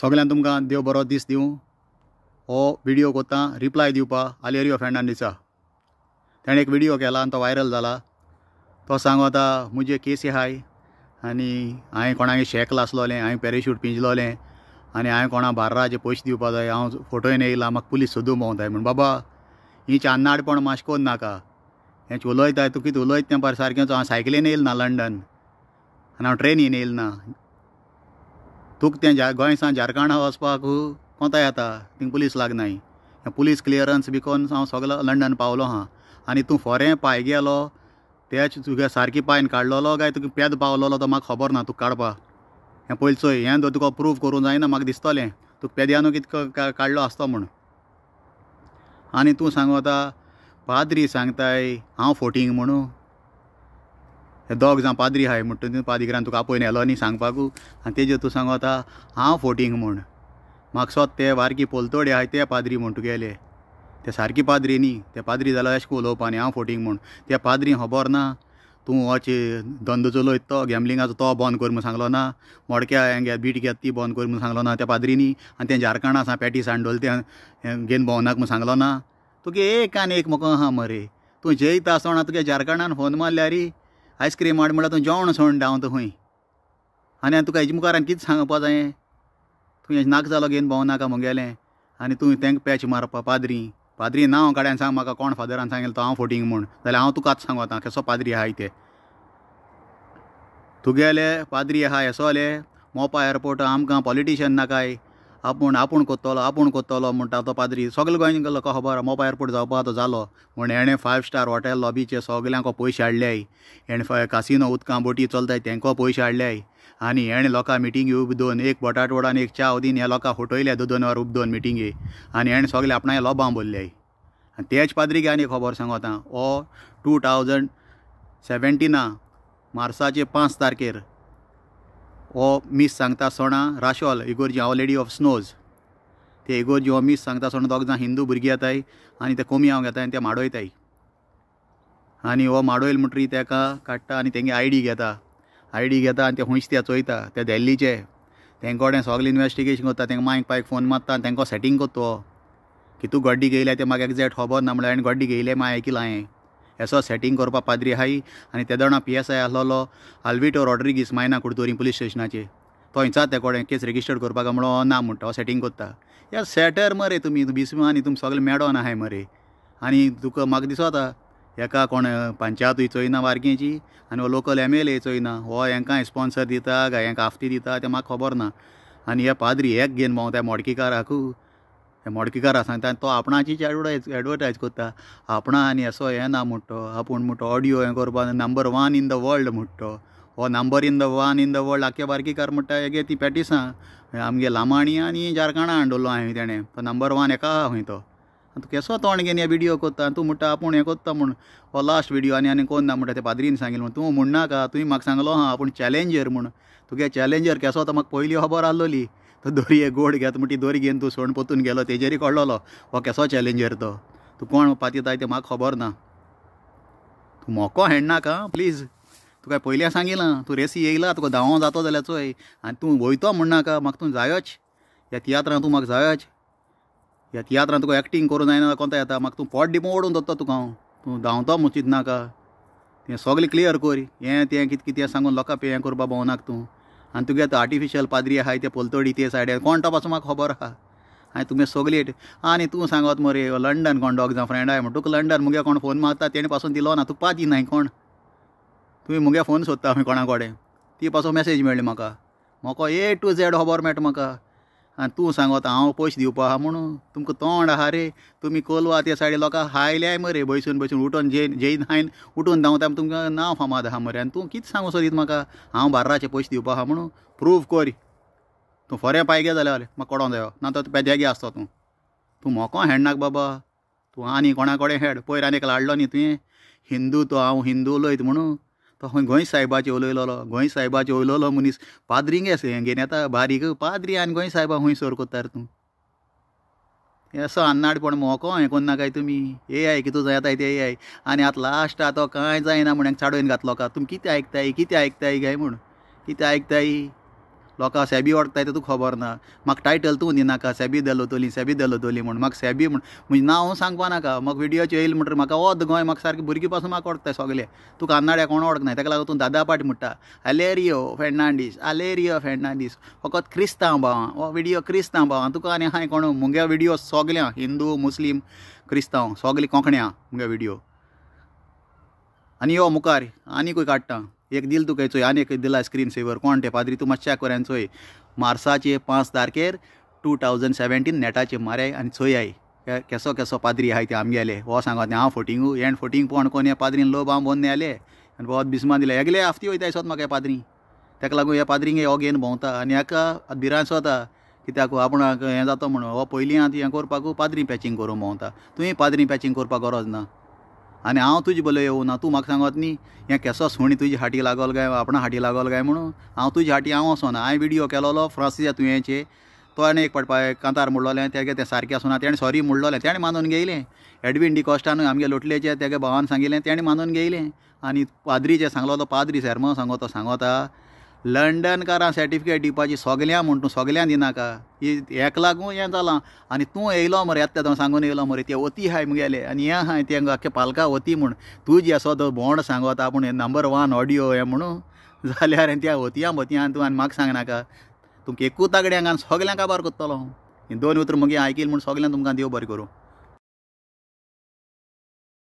सगळ्यांक तुमकां देव बरो दीस दिव हो वीडियो को रिप्लाय दिवपा आलेरियो फेर्नांडिसा ताणें एक वीडियो के तो वायरल जला तो संगता मुझे केसी हाय आनी हांवें को शेक लासलोलें हाँ पॅरेशूट पिंजलोलें आनी हांवें को बार पयशे दिवपा जाय हाँ फोटोयन येयला म्हाका पुलीस सोदूं भोंवताय म्हण बाबा ही चान्नाडपण माश को नाका ये उलयता तू कितें उलयता पर सारे हाँ सायकलेन सायकलीन ना लंडन आनी हांव ट्रेनीन येयल ना तुक तें जा गोंयसान झारखंडा वचपाक कोंता येता थिंग पुलीस लागनाय पुलीस क्लियरन्स बिकोन हांव सगलो लंडन पावलो हाँ आनी तूं फोरें पाय गेलो तेच तुगे सारकी पायन काडलोलो काय पेद पावलोलो तो म्हाका खबर ना तुका काडपा हें पयलीं चोय हें तुका प्रूव करूं जायना म्हाका दिसतलें तुका पेद्यानू कितको काडलो आसतो म्हूण आनी तूं सांगता पाद्री सांगताय हांव फोटींग म्हणू એ ડોગ જા પાદરી હાય મટુ પાદિગ્રાન તો કપો એલાની સાંગ પાગુ અને તે જે તું સાંગવાતા હા ફોર્ટિંગ મોણ માક્ષોત તે વારકી પોલતોડી હાય તે પાદરી મટુ ગેલે તે સરકી પાદરીની તે પાદરી જલાશ કોલો પાણી હા ફોર્ટિંગ મોણ તે પાદરી હબોરના તું ઓચ દંદજોલોય તો ગેમ્બલિંગ આ તો બોન કર મુ સાંગલાના મોડકે આંગા બીટ કેતી બોન કર મુ સાંગલાના તે પાદરીની અને તે જારકાનાસા પેટીસ આંડોલતે ગેન બોનાક મુ સાંગલાના તો કે એકાન એક મકો હા મરે તું જેતા સોનાત કે જારકાનાન હોનમા લિયરી आइसक्रीम हाड मैं तूं जोण सोडून डावन तूं हूंय आनी हांव तुका हेजे मुखार आनी कितें सांगपा जायें नाक जो घेन जालो ना भोंवनाका मुगेलें आनी तंक पैच पॅच मारपा पाद्री पाद्री ना काड्यान सांग म्हाका कोण फादरान सांगेलें तो हांव फोटींग म्हूण जाल्यार हांव तुका आतां सांगता कसो पाद्री आई ते तुगे पाद्री आसो हेसोले मोपा एयरपोर्ट आमकां पॉलिटिशियन नाकाय आपूण आपूण कोत्तलो आपूण कोत्तलो म्हणटा तो पाद्री सगळे गोंयांत गेलो खबर मोपा एअरपोर्ट जावपा तो जालो म्हण हेणें फायव स्टार हॉटेल लॉबीचे सगल्यांक पयशे हाडल्याय हेणें कासिनो उदकां बोटी चलताय तेंको पयशे हाडल्याय आनी हेणें लोकां मिटींगी उबदोन एक बटाट आनी एक च्या दीन हे लोकां फटयल्या दोन वर उबदोन मिटींगे आनी हेणें सगळे आपणाय लोबां भरल्याय आनी तेच पाद्रीक आनी खबर सांगोता हो टू थावजंड सेवेंटिना मार्चाचे पांच तारखेर हो मीस सांगता सोणा राशोल इगोर्जी हांव लेडी ऑफ स्नोज ते इगोर्जी हो मीस सांगता सोणा दोग जाण हिंदू भुरगीं येताय आनी ते कोमी हांव घेताय आनी ते माडोयताय आनी हो माडोयल म्हणटरी तेका काडटा आनी तेंगे आय डी घेता आय डी घेता आनी ते खुंयच ते चोयता ते देल्लीचे तेंकोडे सगलें इन्वेस्टिगेशन कोत्ता तेंका मायक पायक फोन मारता आनी तेंको सेटींग कोत्तो की तूं गड्डी घेयल्या ते म्हाका एक्झॅक्ट खबर ना म्हणल्यार हांवें गड्डी घेयले मागीर आयकिलां एसो सेटींग करपा पाद्री हाई आनी ते पी एस आय आसलो आल्विटो रॉड्रिगीस मायना कुडतोरी पोलीस स्टेशनाचे ते कोडे केस रेजिस्टर करपाक म्हणो ना म्हणटा हांव सेटींग कोत्ता या सेटर मरे तुमी आनी तुमी सगळे मेडोन आहाय मरे आनी तुका म्हाका दिसोता एका कोण पंचायतूय चोयना वारकेची आनी हो लोकल एम एल ए चोयना हो हांकां स्पॉन्सर दिता काय हांकां आफती दिता तें म्हाका खबर ना आनी हे पाद्री एक घेवन भोंवताय मोडकीकाराकू मडकिकारा सांगता तो आपणाचीच एडवर्टायज एडवर्टायज करता आपणा आनी असो हें ना म्हणटो आपूण म्हणटो ऑडियो हें करपा number one in the world म्हणटो हो number in the one in the world आख्या बार्कीकार म्हणटा हेगे ती पॅटिसां आमगे लामाणी आनी जारकाणा हांडोलो हांवें तेणें तो नंबर वन एका खंय तो तू केसो तोंड घेन हे व्हिडिओ करता तूं म्हणटा आपूण हें करता म्हूण हो लास्ट व्हिडिओ आनी आनी कोण ना म्हणटा ते पाद्रीन सांगिल्लें म्हूण तूं म्हणनाका तुवें म्हाका सांगलो हा आपूण चॅलेंजर म्हूण तुगे चॅलेंजर केसो तो म्हाका पयलीं खबर आसलोली तो दोरये गोड घेत म्हणटी दोरी घेवन तूं सोण पोतून गेलो तेजेरी कळ्ळलो हो केसो चॅलेंजर तो तूं कोण वपातिताय तें म्हाका खबर ना तूं मोको हेडनाका प्लीज तुका पयल्या सांगिलां तूं रेसी येयला तुका धांवो जो जाल्यार चोय आनी तूं वयतो म्हणनाका म्हाका तूं जायोच ह्या तियात्रां तूं म्हाका जायोच ह्या तियात्रां तुका एक्टींग करूं जायना कोणता येता म्हाका तूं पोट डिपो ओडून दत्तो तुका हांव तूं धांवतो म्हूण चिंतनाका तें सगलें क्लियर कर हें तें कित कितें सांगून लोकां पे हें करपा भोंवनाका तूं आनी तुगे तो आर्टिफिशियल पाद्री आ पोलतोडी ते सायडीन कोणटो पासून म्हाका खबर आहा हांवें तुमी सगली आनी तूं सांगत मरे लंडन कोण डॉग जावं फ्रेंड आहाय म्हण तुका लंडन मुगे कोण फोन मारता तेणे पासून दिलो ना तुका पाती नाय कोण तुमी मुगे फोन सोदता कोई कोणा कडेन ती पासून मॅसेज मेळ्ळी म्हाका मोको ए टू झॅड खबर मेळटा म्हाका आनी तूं सांगत हांव पयशे दिवपा आहा म्हणून तुमकां तोंड आहा रे तुमी कोलवा त्या सायडी लोकां हायल्याय मरे बसून बसून उठोन जे जेन हायन उठून धांवता तुमकां नांव फामाद आहा मरे आनी तूं कित सांगू सोदीत म्हाका हांव बार्राचे पयशे दिवपा आहा म्हणून प्रूफ कर तूं पाय पायगे जाल्यार म्हाका कोडो जायो ना तो पेद्यागे आसतो तूं तूं मोको हेडनाक बाबा तूं आनी कोणाकोडे हेड पयर आनी लाडलो न्ही तुवें हिंदू तो हांव हिंदू उलयत म्हणून तो खंय गोंय सायबाचे उलयलोलो गोंय सायबाचे उलयलो मनीस पाद्रींग हें घेन येता बारीक पाद्री आनी गोंय सायबा खंय सोर कोत्तार तूं असो अन्नाडपण मोको हें कोन्ना काय तुमी ए आय कितू जाय ते ए आय आनी आतां लास्ट आतां कांय जायना म्हण चाडोवन घातलो का तुमी कितें आयकताय कितें आयकताय काय म्हूण कितें आयकताय लोक सेबी ओडता तू खबर ना मैं टाइटल तू दिनाका सेबी दलोतोली सेबी दलोतोली म्हूण म्हाका सेबी मुझे ना नांव सांगपाक ना म्हाका व्हिडियोचे येयल अद गोय ओद भूगी पास ओडता भुरगीं पासून म्हाका ओडटाय सगले तूं कान्नाड्या कोण ओडखनाय ताका लागून दादा पाट मुटा आलेरियो फेर्नांडीस आलेरियो फेर्नांडीस फकत क्रिस्तांव भावां क्रिस्तांव भावां तुका आनी हाँ कोण मुगे वीडियो सगल्यां हिंदू मुस्लिम क्रिस्तांव सगलीं कोंकण्या मुगे व्हिडियो आनी यो मुखार आनीकूय काडटा एक दिल तुका चोय आनी एक दिला स्क्रीन सेवर कोण ते पाद्री तूं मातशा कोरान चोय मार्चाचे पांच तारखेर टू थावजंड सेवेंटीन नेटाचे मारे आनी चोयाय केसो केसो पाद्री आहाय ते आमगेले हो सांगोत हांव फोटिंगू एंड फोटींग पोण कोण हे पाद्रीन लोब हांव बोन आले आनी भोवत बिस्मान दिले एगले आफती वयता येसोत म्हाका हे पाद्री तेका लागून हे पाद्रींग हो घेन भोंवता आनी हेका भिरांत सोता कित्याक आपणाक हें जाता म्हणून हो पयलीं आतां हें करपाकू पाद्री पॅचिंग करूंक भोंवता तुवें पाद्री पॅचिंग करपाक गरज ना आनी हांव तुजी बोलो येवं ना तूं म्हाका सांगत न्ही हें केसो हुणी तुजी हाटी लागलो काय आपणा हाटी लागोल काय म्हणून हांव तुजे हाटी हांव वसोना हांवें व्हिडिओ केलोलो फ्रांसीस तुयेंचे तो हाणें एक पाटपाय कांतार म्हणलोलें तेगे तें सारकें आसना तेणें सॉरी म्हणलोलें तेणें मानून घेयलें एडवीन डिकॉस्टान आमगे लोटलेचे तेगे भावान सांगिल्लें तेणें मानून घेयलें आनी पाद्रीचें सांगलो तो पाद्री सॅर्मा सांगो तो सांगोता लंडनकारां सर्टिफिकेट दिवपाची सगल्यां म्हूण तूं सगल्यां दिनाका हेका लागून हें जालां आनी तूं येयलो मरे येता तो सांगून येयलो मरे ते वती हाय मुगेले आनी हें हाय तें आख्या पालका वती म्हूण तूं जी असो तो भोंड सांगोता पूण नंबर वन ऑडियो हें म्हणून जाल्यार त्या वतयां भोतयां तूं आनी म्हाका सांगनाका तुमकां एकूच तागडे आनी सगल्यांक काबार कोत्तलो हांव दोन उतर मुगे आयकील म्हूण सगल्यांक तुमकां देव बरें करूं